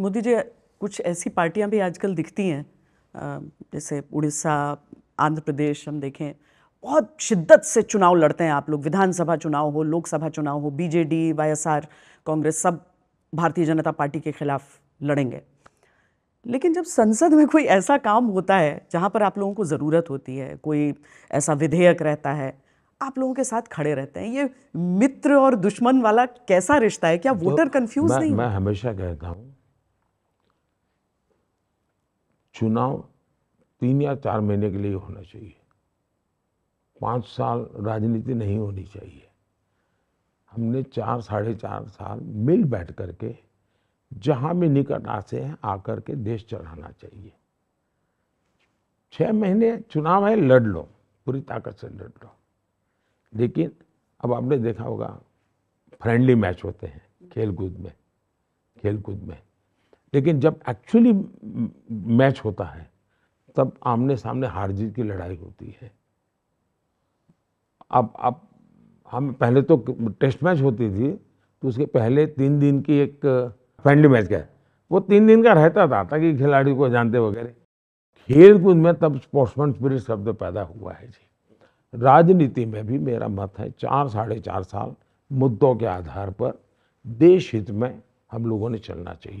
मोदी जी कुछ ऐसी पार्टियां भी आजकल दिखती हैं जैसे उड़ीसा आंध्र प्रदेश हम देखें बहुत शिद्दत से चुनाव लड़ते हैं आप लोग विधानसभा चुनाव हो लोकसभा चुनाव हो बीजेडी वाईएसआर कांग्रेस सब भारतीय जनता पार्टी के खिलाफ लड़ेंगे लेकिन जब संसद में कोई ऐसा काम होता है जहाँ पर आप लोगों को ज़रूरत होती है कोई ऐसा विधेयक रहता है आप लोगों के साथ खड़े रहते हैं ये मित्र और दुश्मन वाला कैसा रिश्ता है क्या तो वोटर कंफ्यूज नहीं मैं हमेशा कहता हूँ चुनाव तीन या चार महीने के लिए होना चाहिए पाँच साल राजनीति नहीं होनी चाहिए हमने चार साढ़े चार साल मिल बैठ कर के जहाँ भी निकट आते हैं आकर के देश चलाना चाहिए छः महीने चुनाव है लड़ लो पूरी ताकत से लड़ लो लेकिन अब आपने देखा होगा फ्रेंडली मैच होते हैं खेल कूद में खेल कूद में लेकिन जब एक्चुअली मैच होता है तब आमने सामने हार जीत की लड़ाई होती है अब अब हम पहले तो टेस्ट मैच होती थी तो उसके पहले तीन दिन की एक फ्रेंडली मैच का वो तीन दिन का रहता था ताकि खिलाड़ी को जानते वगैरह खेल कूद में तब स्पोर्ट्समैन स्पिरिट शब्द पैदा हुआ है जी राजनीति में भी मेरा मत है चार साढ़े चार साल मुद्दों के आधार पर देश हित में हम लोगों ने चलना चाहिए